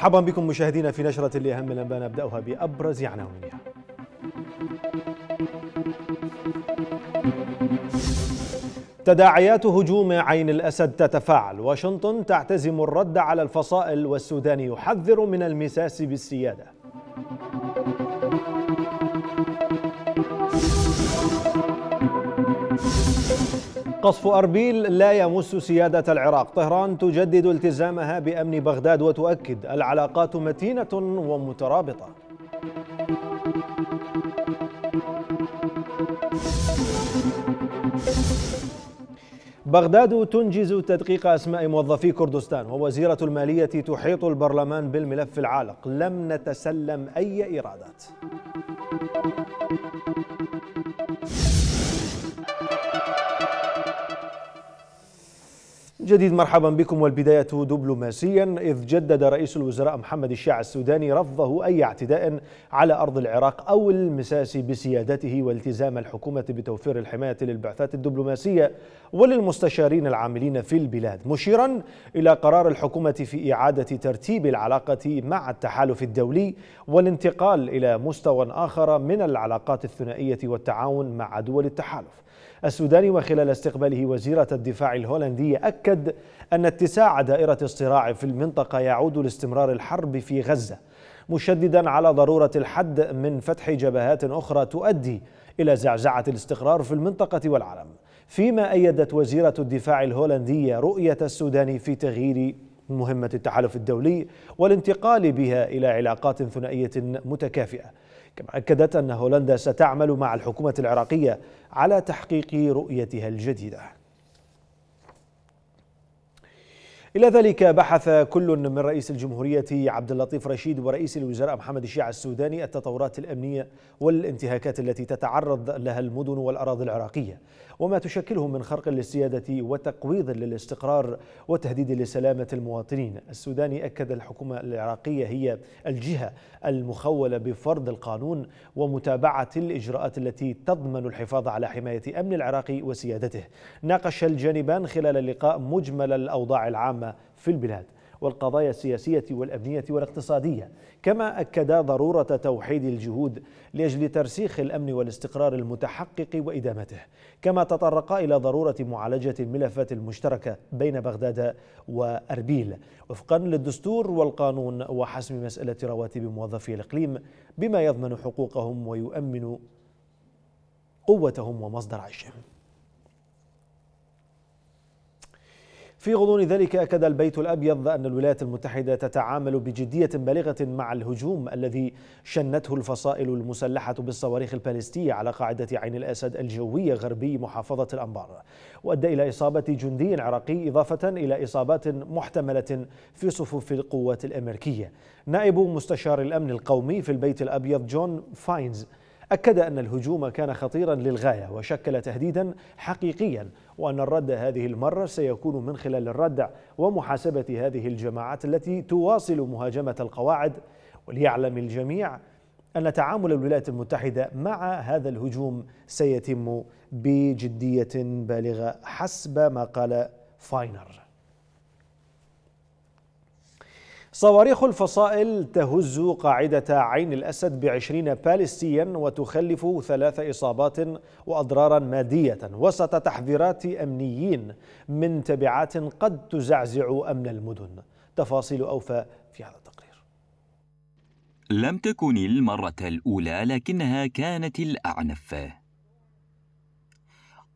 مرحبا بكم مشاهدينا في نشرة لأهم الأنباء نبدأها بأبرز عناوينها يعني تداعيات هجوم عين الأسد تتفاعل واشنطن تعتزم الرد على الفصائل والسودان يحذر من المساس بالسيادة قصف أربيل لا يمس سيادة العراق طهران تجدد التزامها بأمن بغداد وتؤكد العلاقات متينة ومترابطة بغداد تنجز تدقيق أسماء موظفي كردستان ووزيرة المالية تحيط البرلمان بالملف العالق لم نتسلم أي إيرادات جديد مرحبا بكم والبداية دبلوماسيا إذ جدد رئيس الوزراء محمد الشاع السوداني رفضه أي اعتداء على أرض العراق أو المساس بسيادته والتزام الحكومة بتوفير الحماية للبعثات الدبلوماسية وللمستشارين العاملين في البلاد مشيرا إلى قرار الحكومة في إعادة ترتيب العلاقة مع التحالف الدولي والانتقال إلى مستوى آخر من العلاقات الثنائية والتعاون مع دول التحالف السوداني وخلال استقباله وزيرة الدفاع الهولندية أكد أن اتساع دائرة الصراع في المنطقة يعود لاستمرار الحرب في غزة مشددا على ضرورة الحد من فتح جبهات أخرى تؤدي إلى زعزعة الاستقرار في المنطقة والعالم فيما أيدت وزيرة الدفاع الهولندية رؤية السودان في تغيير مهمة التحالف الدولي والانتقال بها إلى علاقات ثنائية متكافئة كما أكدت أن هولندا ستعمل مع الحكومة العراقية على تحقيق رؤيتها الجديدة إلى ذلك بحث كل من رئيس الجمهورية عبد اللطيف رشيد ورئيس الوزراء محمد الشيع السوداني التطورات الأمنية والانتهاكات التي تتعرض لها المدن والأراضي العراقية وما تشكله من خرق للسيادة وتقويض للاستقرار وتهديد لسلامة المواطنين السوداني أكد الحكومة العراقية هي الجهة المخولة بفرض القانون ومتابعة الإجراءات التي تضمن الحفاظ على حماية أمن العراق وسيادته ناقش الجانبان خلال اللقاء مجمل الأوضاع العامة في البلاد والقضايا السياسية والأمنية والاقتصادية كما أكد ضرورة توحيد الجهود لأجل ترسيخ الأمن والاستقرار المتحقق وإدامته كما تطرقا إلى ضرورة معالجة الملفات المشتركة بين بغداد وأربيل وفقا للدستور والقانون وحسم مسألة رواتب موظفي الإقليم بما يضمن حقوقهم ويؤمن قوتهم ومصدر عيشهم في غضون ذلك أكد البيت الأبيض أن الولايات المتحدة تتعامل بجدية بالغة مع الهجوم الذي شنته الفصائل المسلحة بالصواريخ البالستية على قاعدة عين الأسد الجوية غربي محافظة الأنبار وأدى إلى إصابة جندي عراقي إضافة إلى إصابات محتملة في صفوف القوات الأمريكية نائب مستشار الأمن القومي في البيت الأبيض جون فاينز أكد أن الهجوم كان خطيرا للغاية وشكل تهديدا حقيقيا وأن الرد هذه المرة سيكون من خلال الردع ومحاسبة هذه الجماعات التي تواصل مهاجمة القواعد وليعلم الجميع أن تعامل الولايات المتحدة مع هذا الهجوم سيتم بجدية بالغة حسب ما قال فاينر صواريخ الفصائل تهز قاعدة عين الأسد بعشرين باليستيا وتخلف ثلاث إصابات وأضرارا مادية وسط تحذيرات أمنيين من تبعات قد تزعزع أمن المدن تفاصيل أوفى في هذا التقرير لم تكن المرة الأولى لكنها كانت الأعنف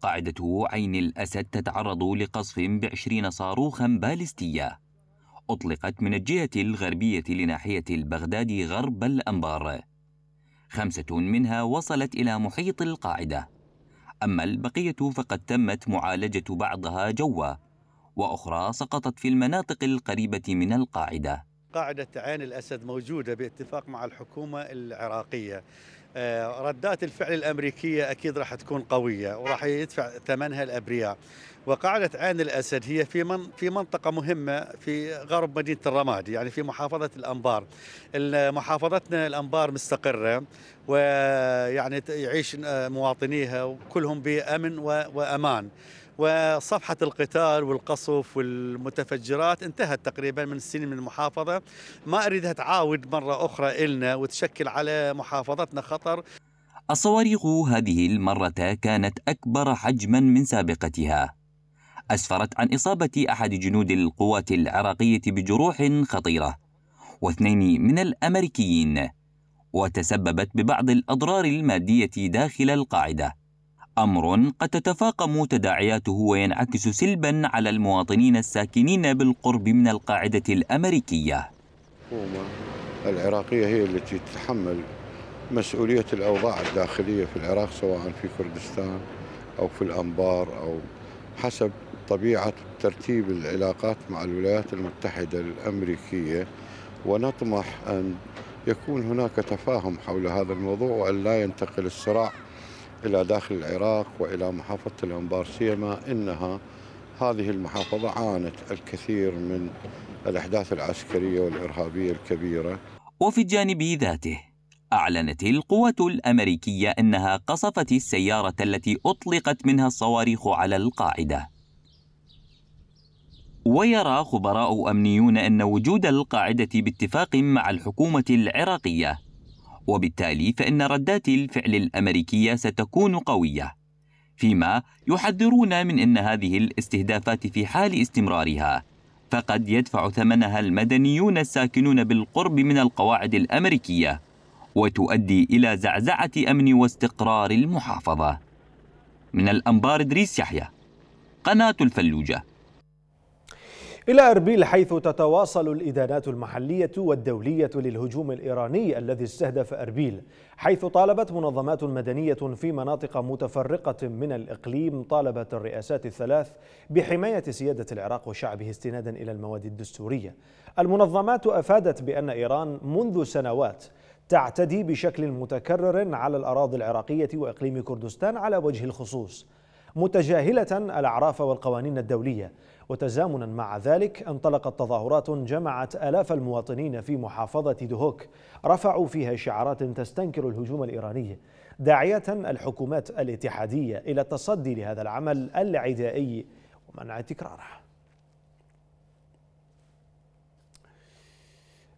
قاعدة عين الأسد تتعرض لقصف بعشرين صاروخا باليستياً أطلقت من الجهة الغربية لناحية البغداد غرب الأنبار خمسة منها وصلت إلى محيط القاعدة أما البقية فقد تمت معالجة بعضها جوا وأخرى سقطت في المناطق القريبة من القاعدة قاعدة عين الأسد موجودة باتفاق مع الحكومة العراقية آه، ردات الفعل الامريكيه اكيد راح تكون قويه وراح يدفع ثمنها الابرياء وقاعده عين الاسد هي في من في منطقه مهمه في غرب مدينه الرمادي يعني في محافظه الانبار محافظتنا الانبار مستقره ويعني يعيش آه، مواطنيها وكلهم بامن وامان وصفحة القتال والقصف والمتفجرات انتهت تقريبا من السنين من المحافظة ما أريدها تعاود مرة أخرى إلنا وتشكل على محافظتنا خطر الصواريخ هذه المرة كانت أكبر حجما من سابقتها أسفرت عن إصابة أحد جنود القوات العراقية بجروح خطيرة واثنين من الأمريكيين وتسببت ببعض الأضرار المادية داخل القاعدة أمر قد تتفاقم تداعياته وينعكس سلبا على المواطنين الساكنين بالقرب من القاعدة الأمريكية الحكومة العراقية هي التي تتحمل مسؤولية الأوضاع الداخلية في العراق سواء في كردستان أو في الأنبار أو حسب طبيعة ترتيب العلاقات مع الولايات المتحدة الأمريكية ونطمح أن يكون هناك تفاهم حول هذا الموضوع وأن لا ينتقل الصراع إلى داخل العراق وإلى محافظة الأنبار سيما إنها هذه المحافظة عانت الكثير من الأحداث العسكرية والإرهابية الكبيرة وفي الجانب ذاته أعلنت القوات الأمريكية أنها قصفت السيارة التي أطلقت منها الصواريخ على القاعدة ويرى خبراء أمنيون أن وجود القاعدة باتفاق مع الحكومة العراقية وبالتالي فإن ردات الفعل الأمريكية ستكون قوية فيما يحذرون من أن هذه الاستهدافات في حال استمرارها فقد يدفع ثمنها المدنيون الساكنون بالقرب من القواعد الأمريكية وتؤدي إلى زعزعة أمن واستقرار المحافظة من الأنبار إدريس يحيى قناة الفلوجة إلى أربيل حيث تتواصل الإدانات المحلية والدولية للهجوم الإيراني الذي استهدف أربيل حيث طالبت منظمات مدنية في مناطق متفرقة من الإقليم طالبت الرئاسات الثلاث بحماية سيادة العراق وشعبه استنادا إلى المواد الدستورية المنظمات أفادت بأن إيران منذ سنوات تعتدي بشكل متكرر على الأراضي العراقية وإقليم كردستان على وجه الخصوص متجاهلة الأعراف والقوانين الدولية وتزامنا مع ذلك انطلقت تظاهرات جمعت آلاف المواطنين في محافظة دهوك رفعوا فيها شعارات تستنكر الهجوم الإيراني داعية الحكومات الاتحادية إلى التصدي لهذا العمل العدائي ومنع تكراره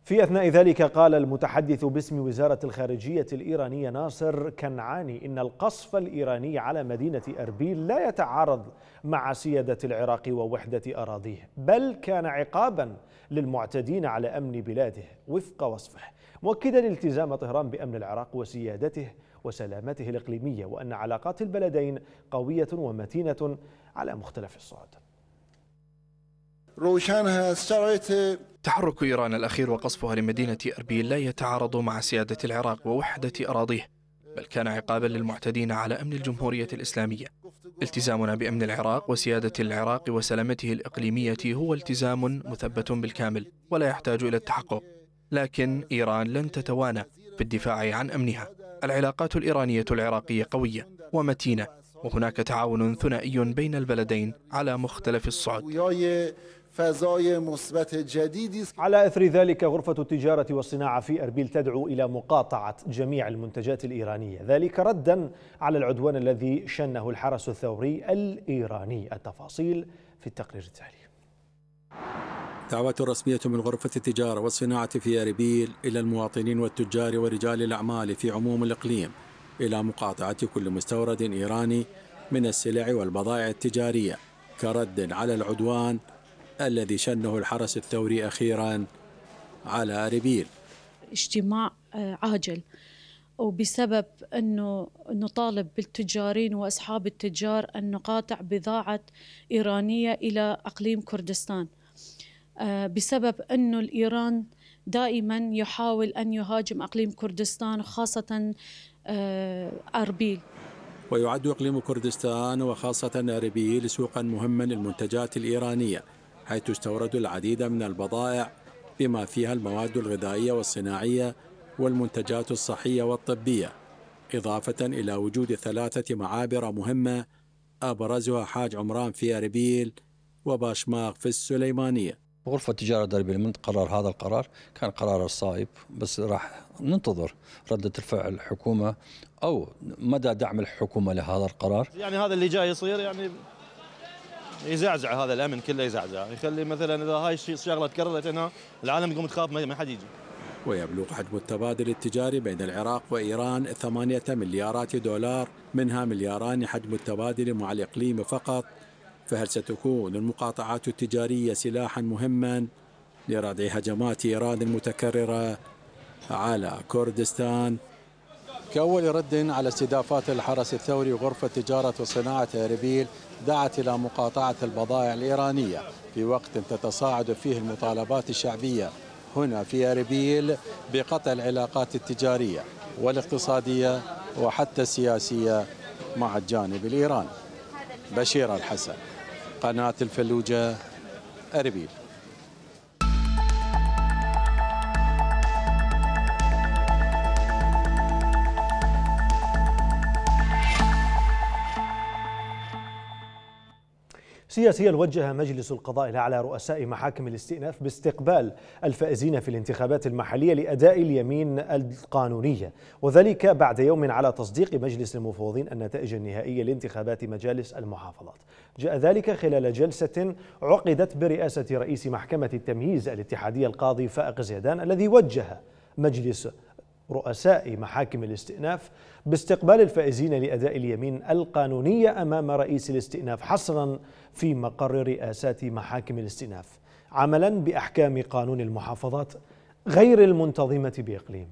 في أثناء ذلك قال المتحدث باسم وزارة الخارجية الإيرانية ناصر كنعاني إن القصف الإيراني على مدينة أربيل لا يتعارض مع سيادة العراق ووحدة أراضيه بل كان عقابا للمعتدين على أمن بلاده وفق وصفه مؤكدا التزام طهران بأمن العراق وسيادته وسلامته الإقليمية وأن علاقات البلدين قوية ومتينة على مختلف الصعد روشان تحرك إيران الأخير وقصفها لمدينة أربيل لا يتعارض مع سيادة العراق ووحدة أراضيه بل كان عقابا للمعتدين على أمن الجمهورية الإسلامية التزامنا بأمن العراق وسيادة العراق وسلامته الإقليمية هو التزام مثبت بالكامل ولا يحتاج إلى التحقق لكن إيران لن تتوانى في الدفاع عن أمنها العلاقات الإيرانية العراقية قوية ومتينة وهناك تعاون ثنائي بين البلدين على مختلف الصعد فزاي مثبت جديد على اثر ذلك غرفة التجارة والصناعة في أربيل تدعو إلى مقاطعة جميع المنتجات الإيرانية ذلك ردا على العدوان الذي شنه الحرس الثوري الإيراني التفاصيل في التقرير التالي دعوة رسمية من غرفة التجارة والصناعة في أربيل إلى المواطنين والتجار ورجال الأعمال في عموم الإقليم إلى مقاطعة كل مستورد إيراني من السلع والبضائع التجارية كرد على العدوان الذي شنه الحرس الثوري أخيرا على أربيل اجتماع آه، عاجل وبسبب أنه نطالب بالتجارين وأصحاب التجار أن نقاطع بضاعة إيرانية إلى أقليم كردستان آه، بسبب أنه الإيران دائما يحاول أن يهاجم أقليم كردستان وخاصة آه، أربيل ويعد إقليم كردستان وخاصة أربيل سوقا مهما للمنتجات الإيرانية حيث استورد العديد من البضائع بما فيها المواد الغذائية والصناعية والمنتجات الصحية والطبية إضافة إلى وجود ثلاثة معابر مهمة أبرزها حاج عمران في أربيل وباشماغ في السليمانية غرفة تجارة دربي من قرر هذا القرار كان قرار صائب بس راح ننتظر ردة الفعل الحكومة أو مدى دعم الحكومة لهذا القرار يعني هذا اللي جاي يصير يعني يزعزع هذا الامن كله يزعزع يخلي مثلا اذا هاي الشغله تكررت هنا العالم يقوم تخاف ما حد يجي ويبلغ حجم التبادل التجاري بين العراق وإيران ثمانية مليارات دولار منها ملياران حجم التبادل مع الإقليم فقط فهل ستكون المقاطعات التجارية سلاحا مهما لردع هجمات إيران المتكررة على كردستان كأول رد على استضافات الحرس الثوري غرفة تجارة وصناعة اربيل دعت إلى مقاطعة البضائع الإيرانية في وقت تتصاعد فيه المطالبات الشعبية هنا في اربيل بقطع العلاقات التجارية والاقتصادية وحتى السياسية مع الجانب الإيراني بشير الحسن قناة الفلوجة اربيل سياسيا وجه مجلس القضاء الأعلى رؤساء محاكم الاستئناف باستقبال الفائزين في الانتخابات المحلية لأداء اليمين القانونية وذلك بعد يوم على تصديق مجلس المفوضين النتائج النهائية لانتخابات مجالس المحافظات جاء ذلك خلال جلسة عقدت برئاسة رئيس محكمة التمييز الاتحادية القاضي فائق زيدان الذي وجه مجلس رؤساء محاكم الاستئناف باستقبال الفائزين لأداء اليمين القانونية أمام رئيس الاستئناف حصرا في مقر رئاسات محاكم الاستئناف عملا بأحكام قانون المحافظات غير المنتظمة بإقليم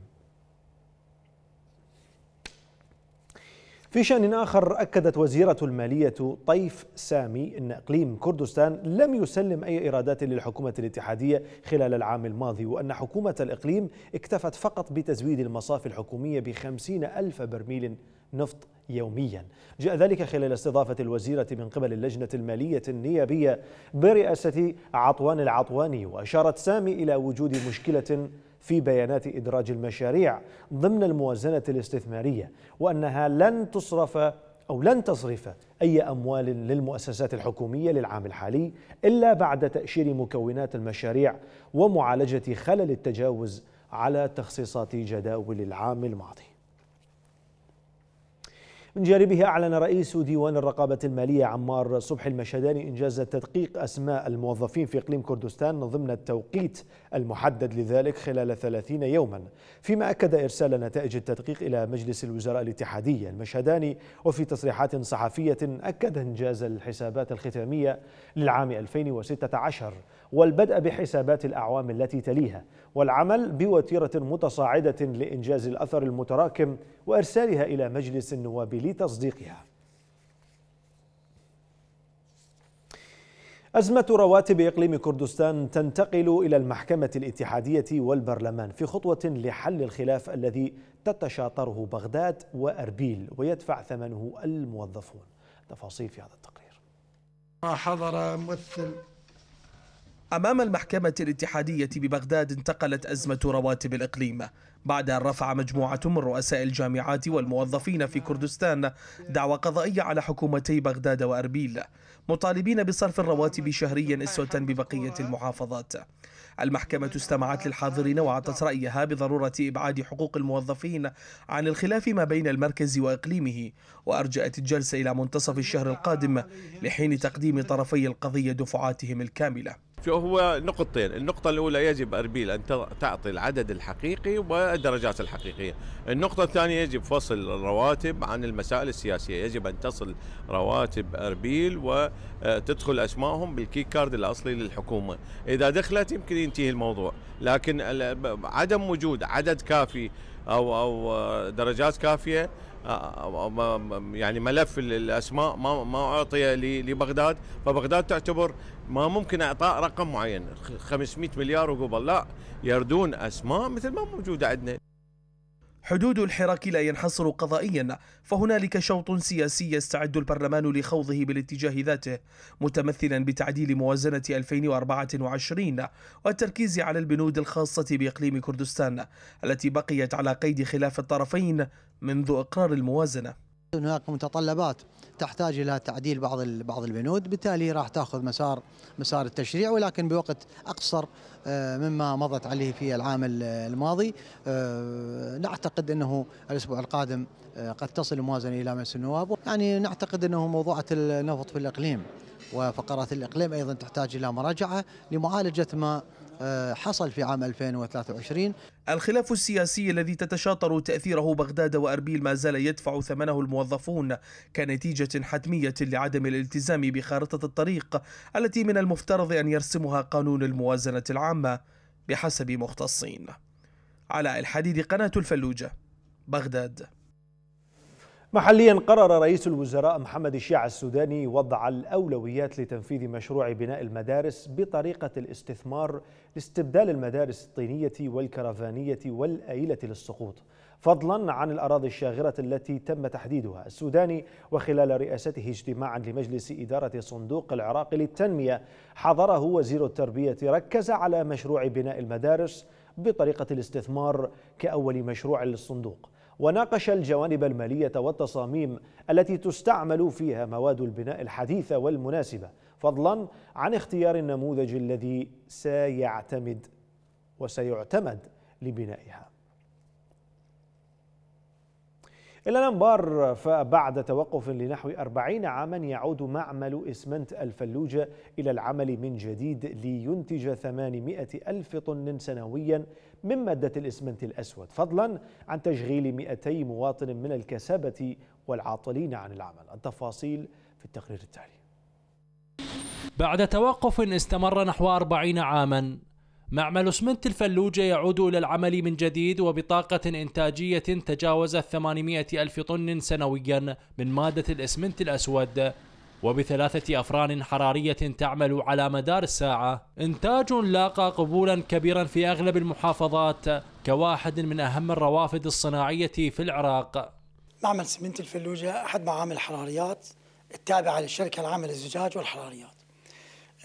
في شأن آخر أكدت وزيرة المالية طيف سامي أن إقليم كردستان لم يسلم أي إيرادات للحكومة الاتحادية خلال العام الماضي وأن حكومة الإقليم اكتفت فقط بتزويد المصافي الحكومية بخمسين ألف برميل نفط يوميا جاء ذلك خلال استضافة الوزيرة من قبل اللجنة المالية النيابية برئاسة عطوان العطواني وأشارت سامي إلى وجود مشكلة في بيانات إدراج المشاريع ضمن الموازنة الاستثمارية وأنها لن تصرف أو لن تصرف أي أموال للمؤسسات الحكومية للعام الحالي إلا بعد تأشير مكونات المشاريع ومعالجة خلل التجاوز على تخصيصات جداول العام الماضي من جانبه أعلن رئيس ديوان الرقابة المالية عمار صبحي المشهداني إنجاز تدقيق أسماء الموظفين في إقليم كردستان ضمن التوقيت المحدد لذلك خلال 30 يوما فيما أكد إرسال نتائج التدقيق إلى مجلس الوزراء الاتحادي المشهداني وفي تصريحات صحفية أكد إنجاز الحسابات الختامية للعام 2016 والبدء بحسابات الأعوام التي تليها والعمل بوتيرة متصاعدة لإنجاز الأثر المتراكم وإرسالها إلى مجلس النواب لتصديقها أزمة رواتب إقليم كردستان تنتقل إلى المحكمة الاتحادية والبرلمان في خطوة لحل الخلاف الذي تتشاطره بغداد وأربيل ويدفع ثمنه الموظفون تفاصيل في هذا التقرير ما حضر ممثل أمام المحكمة الاتحادية ببغداد انتقلت أزمة رواتب الإقليم بعد أن رفع مجموعة من رؤساء الجامعات والموظفين في كردستان دعوى قضائية على حكومتي بغداد وأربيل مطالبين بصرف الرواتب شهريا أسوة ببقية المحافظات المحكمة استمعت للحاضرين وأعطت رأيها بضرورة إبعاد حقوق الموظفين عن الخلاف ما بين المركز وإقليمه وأرجأت الجلسة إلى منتصف الشهر القادم لحين تقديم طرفي القضية دفعاتهم الكاملة شو هو نقطتين النقطة الأولى يجب أربيل أن تعطي العدد الحقيقي والدرجات الحقيقية النقطة الثانية يجب فصل الرواتب عن المسائل السياسية يجب أن تصل رواتب أربيل وتدخل آه، أسمائهم بالكي كارد الأصلي للحكومة إذا دخلت يمكن ينتهي الموضوع لكن عدم وجود عدد كافي أو أو آه، درجات كافية آه، آه، آه، يعني ملف الاسماء ما ما اعطي لبغداد فبغداد تعتبر ما ممكن اعطاء رقم معين 500 مليار وقبل لا يردون اسماء مثل ما موجوده عندنا حدود الحراك لا ينحصر قضائيا فهنالك شوط سياسي يستعد البرلمان لخوضه بالاتجاه ذاته متمثلا بتعديل موازنة 2024 والتركيز على البنود الخاصة بإقليم كردستان التي بقيت على قيد خلاف الطرفين منذ إقرار الموازنة هناك متطلبات تحتاج الى تعديل بعض بعض البنود بالتالي راح تاخذ مسار مسار التشريع ولكن بوقت اقصر آه، مما مضت عليه في العام الماضي آه، نعتقد انه الاسبوع القادم آه، قد تصل الموازنه الى مجلس النواب يعني نعتقد انه موضوعه النفط في الاقليم وفقرات الاقليم ايضا تحتاج الى مراجعه لمعالجه ما آه، حصل في عام 2023 الخلاف السياسي الذي تتشاطر تأثيره بغداد وأربيل ما زال يدفع ثمنه الموظفون كنتيجة حتمية لعدم الالتزام بخارطة الطريق التي من المفترض أن يرسمها قانون الموازنة العامة بحسب مختصين على الحديد قناة الفلوجة بغداد محليا قرر رئيس الوزراء محمد الشيع السوداني وضع الأولويات لتنفيذ مشروع بناء المدارس بطريقة الاستثمار لاستبدال المدارس الطينية والكرفانية والأيلة للسقوط فضلا عن الأراضي الشاغرة التي تم تحديدها السوداني وخلال رئاسته اجتماعا لمجلس إدارة صندوق العراق للتنمية حضره وزير التربية ركز على مشروع بناء المدارس بطريقة الاستثمار كأول مشروع للصندوق وناقش الجوانب المالية والتصاميم التي تستعمل فيها مواد البناء الحديثة والمناسبة فضلا عن اختيار النموذج الذي سيعتمد وسيعتمد لبنائها إلى الأنبار فبعد توقف لنحو أربعين عاما يعود معمل إسمنت الفلوجة إلى العمل من جديد لينتج ثمانمائة ألف طن سنويا من مادة الإسمنت الأسود فضلا عن تشغيل 200 مواطن من الكسابة والعاطلين عن العمل التفاصيل في التقرير التالي بعد توقف استمر نحو 40 عاما معمل اسمنت الفلوجة يعود إلى العمل من جديد وبطاقة إنتاجية تجاوزت 800 ألف طن سنويا من مادة الإسمنت الأسود وبثلاثة أفران حرارية تعمل على مدار الساعة إنتاج لاقى قبولا كبيرا في أغلب المحافظات كواحد من أهم الروافد الصناعية في العراق معمل سمنت الفلوجة أحد معامل الحراريات التابعة للشركة العامة للزجاج والحراريات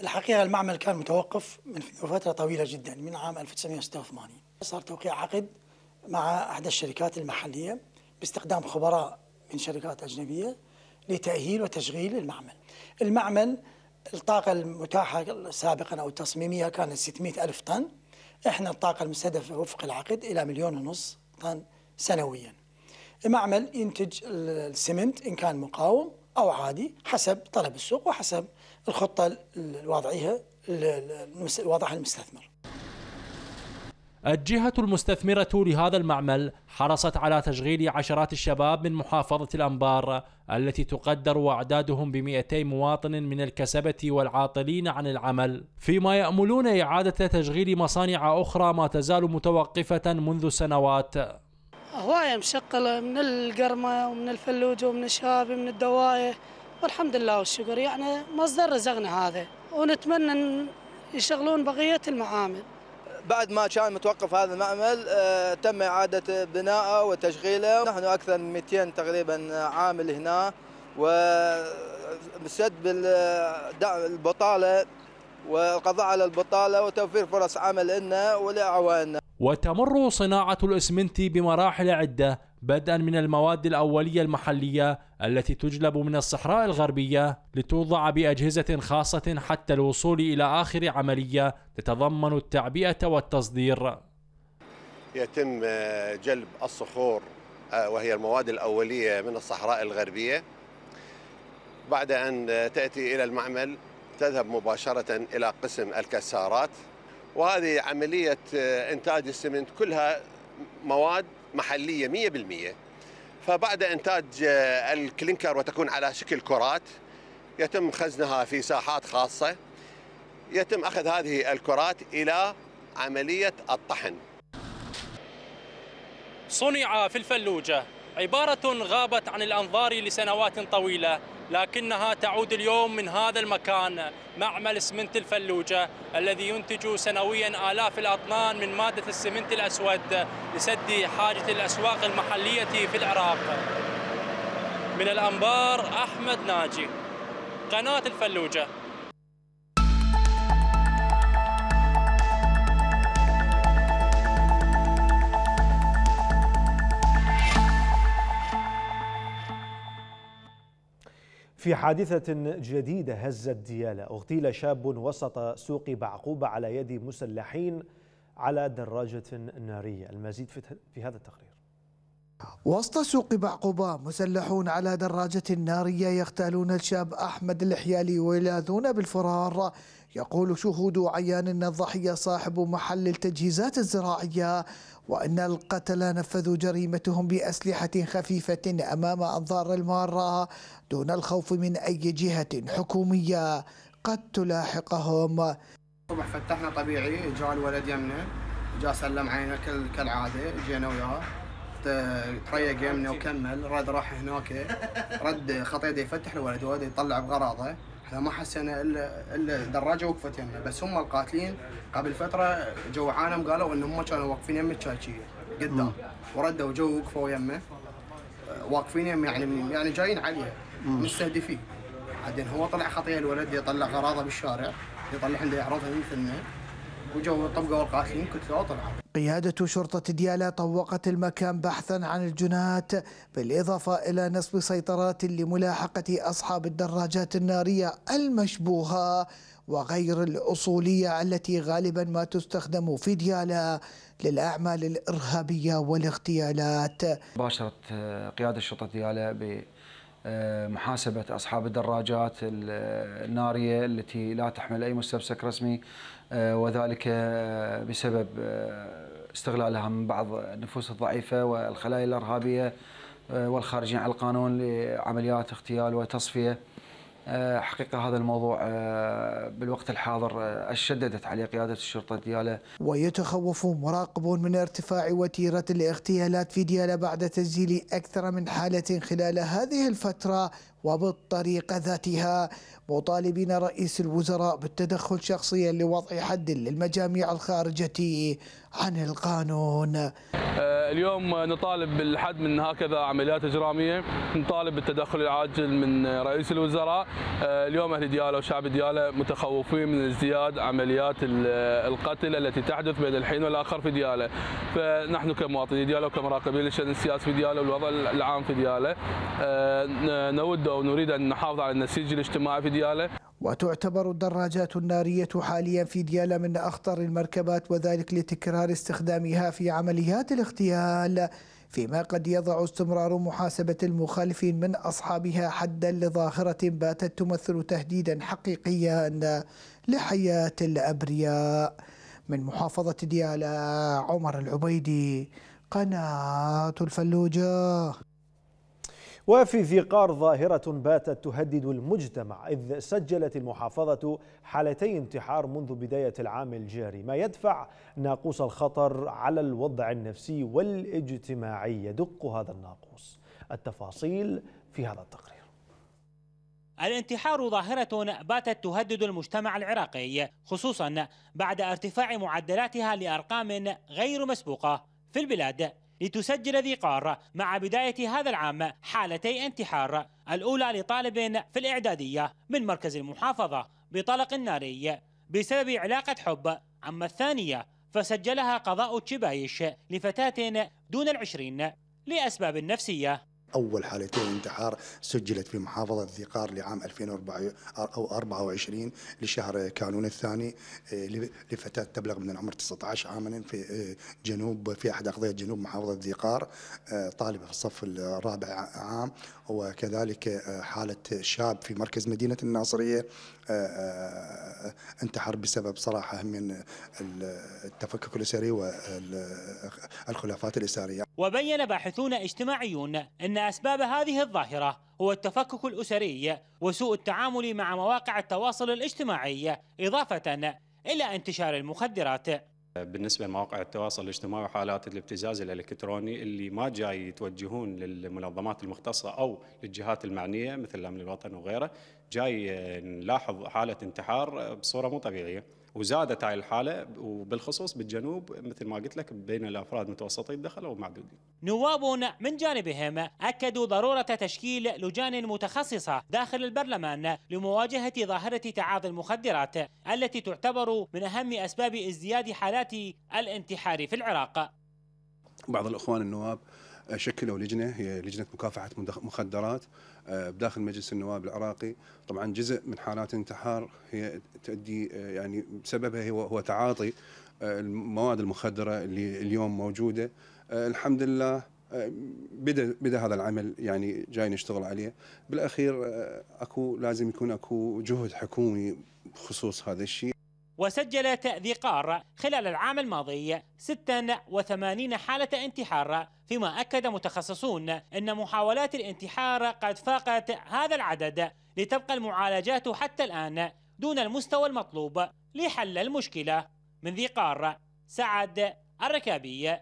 الحقيقة المعمل كان متوقف من فترة طويلة جدا من عام 1986 صار توقيع عقد مع أحد الشركات المحلية باستخدام خبراء من شركات أجنبية لتأهيل وتشغيل المعمل المعمل الطاقة المتاحة سابقا أو التصميمية كانت 600 ألف طن إحنا الطاقة المستهدفة وفق العقد إلى مليون ونص طن سنويا المعمل ينتج السمنت إن كان مقاوم أو عادي حسب طلب السوق وحسب الخطة الواضعية وضعها المستثمر الجهة المستثمرة لهذا المعمل حرصت على تشغيل عشرات الشباب من محافظة الأنبار التي تقدر أعدادهم ب 200 مواطن من الكسبة والعاطلين عن العمل، فيما يأملون إعادة تشغيل مصانع أخرى ما تزال متوقفة منذ سنوات. هواية مشقلة من القرمة ومن الفلوج ومن الشابي ومن الدواية والحمد لله والشكر يعني مصدر رزقنا هذا ونتمنى يشغلون بقية المعامل. بعد ما كان متوقف هذا المعمل آه، تم إعادة بنائه وتشغيله نحن أكثر من 200 تقريبا عامل هنا وسد البطالة والقضاء على البطالة وتوفير فرص عمل لنا ولأعواننا وتمر صناعة الإسمنت بمراحل عدة بدءا من المواد الأولية المحلية التي تجلب من الصحراء الغربية لتوضع بأجهزة خاصة حتى الوصول إلى آخر عملية تتضمن التعبئة والتصدير يتم آه، جلب الصخور آه، وهي المواد الأولية من الصحراء الغربية بعد أن آه، تأتي إلى المعمل تذهب مباشرة إلى قسم الكسارات وهذه عملية إنتاج السمنت كلها مواد محلية 100% فبعد إنتاج الكلينكر وتكون على شكل كرات يتم خزنها في ساحات خاصة يتم أخذ هذه الكرات إلى عملية الطحن صنع في الفلوجة عبارة غابت عن الأنظار لسنوات طويلة لكنها تعود اليوم من هذا المكان معمل اسمنت الفلوجة الذي ينتج سنويا آلاف الأطنان من مادة السمنت الأسود لسد حاجة الأسواق المحلية في العراق من الأنبار أحمد ناجي قناة الفلوجة في حادثة جديدة هزت ديالى اغتيل شاب وسط سوق بعقوبة على يد مسلحين على دراجة نارية المزيد في هذا التقرير وسط سوق بعقوبة مسلحون على دراجة نارية يغتالون الشاب أحمد الحيالي ويلاذون بالفرار يقول شهود عيان أن الضحية صاحب محل التجهيزات الزراعية وأن القتلة نفذوا جريمتهم بأسلحة خفيفة أمام أنظار المارة دون الخوف من أي جهة حكومية قد تلاحقهم صبح فتحنا طبيعي جاء الولد يمنا جاء سلم علينا كالعادة جينا وياه تريق آه، يمني وكمل رد راح هناك رد خط يده يفتح الولد ولده يطلع بغراضه احنا ما حسينا الا الا الدراجه وقفت يمنا بس هم القاتلين قبل فتره جو عالم قالوا ان هم كانوا واقفين يم الشاشيه قدام وردوا جو وقفوا يمه آه، واقفين يم يعني يعني جايين عليها مستهدفين بعدين هو طلع خطيه الولد يطلع غراضه بالشارع يطلع عنده يعرضها مثلنا وجو الطبقه والقاخين كنت اطلع قيادة شرطة ديالى طوقت المكان بحثا عن الجنات بالإضافة إلى نصب سيطرات لملاحقة أصحاب الدراجات النارية المشبوهة وغير الأصولية التي غالبا ما تستخدم في ديالى للأعمال الإرهابية والاغتيالات باشرت آه، قيادة شرطة ديالى آه، محاسبة أصحاب الدراجات النارية التي لا تحمل أي مستمسك رسمي آه، وذلك آه، بسبب استغلالها من بعض النفوس الضعيفة والخلايا الإرهابية والخارجين عن القانون لعمليات اغتيال وتصفية آه، حقيقة هذا الموضوع آه، بالوقت الحاضر آه، أشددت عليه قيادة الشرطة ديالة ويتخوف مراقبون من ارتفاع وتيرة الاغتيالات في ديالة بعد تسجيل أكثر من حالة خلال هذه الفترة وبالطريقة ذاتها مطالبين رئيس الوزراء بالتدخل شخصيا لوضع حد للمجاميع الخارجة عن القانون آه، اليوم نطالب بالحد من هكذا عمليات اجراميه، نطالب بالتدخل العاجل من رئيس الوزراء، آه، اليوم اهل دياله وشعب دياله متخوفين من ازدياد عمليات القتل التي تحدث بين الحين والاخر في دياله، فنحن كمواطنين دياله وكمراقبين للشان السياسي في دياله والوضع العام في دياله آه، نود ونريد أن نحافظ على النسيج الاجتماعي في دياله وتعتبر الدراجات النارية حاليا في ديالة من أخطر المركبات وذلك لتكرار استخدامها في عمليات الاغتيال فيما قد يضع استمرار محاسبة المخالفين من أصحابها حدا لظاهرة باتت تمثل تهديدا حقيقيا لحياة الأبرياء من محافظة ديالة عمر العبيدي قناة الفلوجة وفي ذي قار ظاهرة باتت تهدد المجتمع إذ سجلت المحافظة حالتي انتحار منذ بداية العام الجاري ما يدفع ناقوس الخطر على الوضع النفسي والاجتماعي يدق هذا الناقوس التفاصيل في هذا التقرير الانتحار ظاهرة باتت تهدد المجتمع العراقي خصوصا بعد ارتفاع معدلاتها لأرقام غير مسبوقة في البلاد لتسجل ذي قارة مع بداية هذا العام حالتي انتحار الأولى لطالب في الإعدادية من مركز المحافظة بطلق ناري بسبب علاقة حب أما الثانية فسجلها قضاء تشبايش لفتاة دون العشرين لأسباب نفسية أول حالتين انتحار سجلت في محافظة ذقار لعام 2024 لشهر كانون الثاني آه، لفتاة تبلغ من العمر 19 عاما في آه، جنوب في أحد أقضية جنوب محافظة ذقار آه، طالبة في الصف الرابع عام وكذلك آه، حالة شاب في مركز مدينة الناصرية آه، آه، انتحر بسبب صراحة من التفكك الأسري والخلافات الأسرية وبين باحثون اجتماعيون أن أسباب هذه الظاهرة هو التفكك الأسري وسوء التعامل مع مواقع التواصل الاجتماعي إضافة إلى انتشار المخدرات بالنسبه لمواقع التواصل الاجتماعي وحالات الابتزاز الالكتروني اللي ما جاي يتوجهون للمنظمات المختصه او للجهات المعنيه مثل الامن الوطني وغيره جاي نلاحظ حاله انتحار بصوره مو طبيعيه وزادت هاي الحاله وبالخصوص بالجنوب مثل ما قلت لك بين الافراد متوسطي الدخل او معدودين. نواب من جانبهم اكدوا ضروره تشكيل لجان متخصصه داخل البرلمان لمواجهه ظاهره تعاطي المخدرات التي تعتبر من اهم اسباب ازدياد حالات الانتحار في العراق. بعض الاخوان النواب شكلوا لجنه هي لجنه مكافحه مخدرات آه، بداخل مجلس النواب العراقي طبعا جزء من حالات الانتحار هي تؤدي آه، يعني سببها هو هو تعاطي آه، المواد المخدره اللي اليوم موجوده الحمد لله بدا بدا هذا العمل يعني جاي نشتغل عليه بالاخير اكو لازم يكون اكو جهد حكومي بخصوص هذا الشيء وسجل ذي قار خلال العام الماضي 86 حالة انتحار فيما أكد متخصصون أن محاولات الانتحار قد فاقت هذا العدد لتبقى المعالجات حتى الآن دون المستوى المطلوب لحل المشكلة من ذي قار سعد الركابي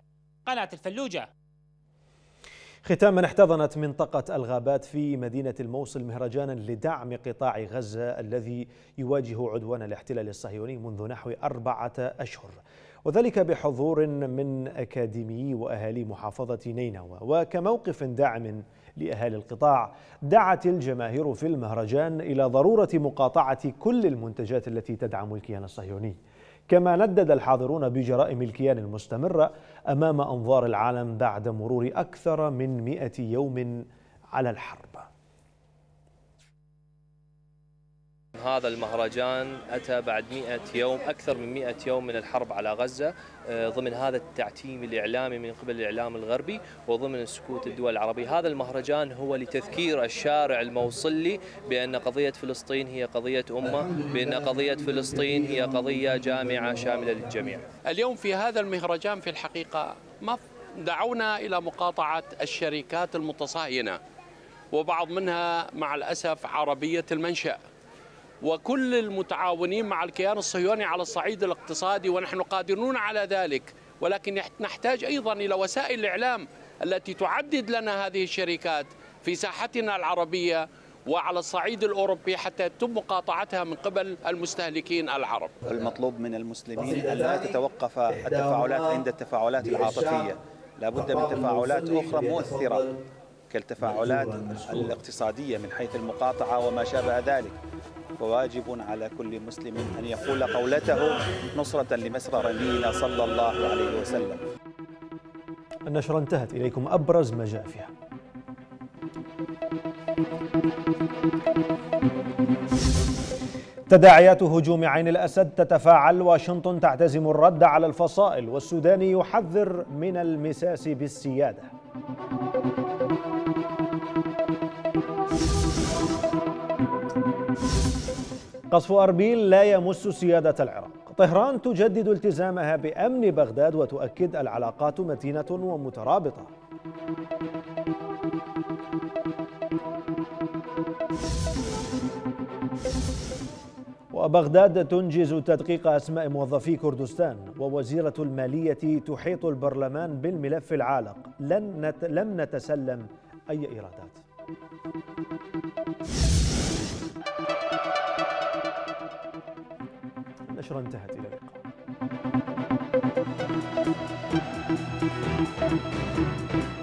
قناة الفلوجة ختاما احتضنت منطقة الغابات في مدينة الموصل مهرجانا لدعم قطاع غزة الذي يواجه عدوان الاحتلال الصهيوني منذ نحو أربعة أشهر وذلك بحضور من أكاديمي وأهالي محافظة نينوى وكموقف داعم لأهالي القطاع دعت الجماهير في المهرجان إلى ضرورة مقاطعة كل المنتجات التي تدعم الكيان الصهيوني كما ندد الحاضرون بجرائم الكيان المستمرة أمام أنظار العالم بعد مرور أكثر من مئة يوم على الحرب هذا المهرجان أتى بعد 100 يوم أكثر من 100 يوم من الحرب على غزة آه، ضمن هذا التعتيم الإعلامي من قبل الإعلام الغربي وضمن سكوت الدول العربية هذا المهرجان هو لتذكير الشارع الموصلي بأن قضية فلسطين هي قضية أمة بأن قضية فلسطين هي قضية جامعة شاملة للجميع اليوم في هذا المهرجان في الحقيقة ما دعونا إلى مقاطعة الشركات المتصهينة وبعض منها مع الأسف عربية المنشأ وكل المتعاونين مع الكيان الصهيوني على الصعيد الاقتصادي ونحن قادرون على ذلك ولكن نحتاج أيضا إلى وسائل الإعلام التي تعدد لنا هذه الشركات في ساحتنا العربية وعلى الصعيد الأوروبي حتى يتم مقاطعتها من قبل المستهلكين العرب المطلوب من المسلمين أن لا تتوقف التفاعلات عند التفاعلات العاطفية لابد من تفاعلات أخرى مؤثرة كالتفاعلات الاقتصادية من حيث المقاطعة وما شابه ذلك وواجب على كل مسلم أن يقول قولته نصرة لمسر رمينا صلى الله عليه وسلم النشرة انتهت إليكم أبرز ما جاء فيها تداعيات هجوم عين الأسد تتفاعل واشنطن تعتزم الرد على الفصائل والسوداني يحذر من المساس بالسيادة قصف أربيل لا يمس سيادة العراق طهران تجدد التزامها بأمن بغداد وتؤكد العلاقات متينة ومترابطة وبغداد تنجز تدقيق أسماء موظفي كردستان ووزيرة المالية تحيط البرلمان بالملف العالق لن نت... لم نتسلم أي إيرادات المباشرة انتهت إلى اللقاء Thank you.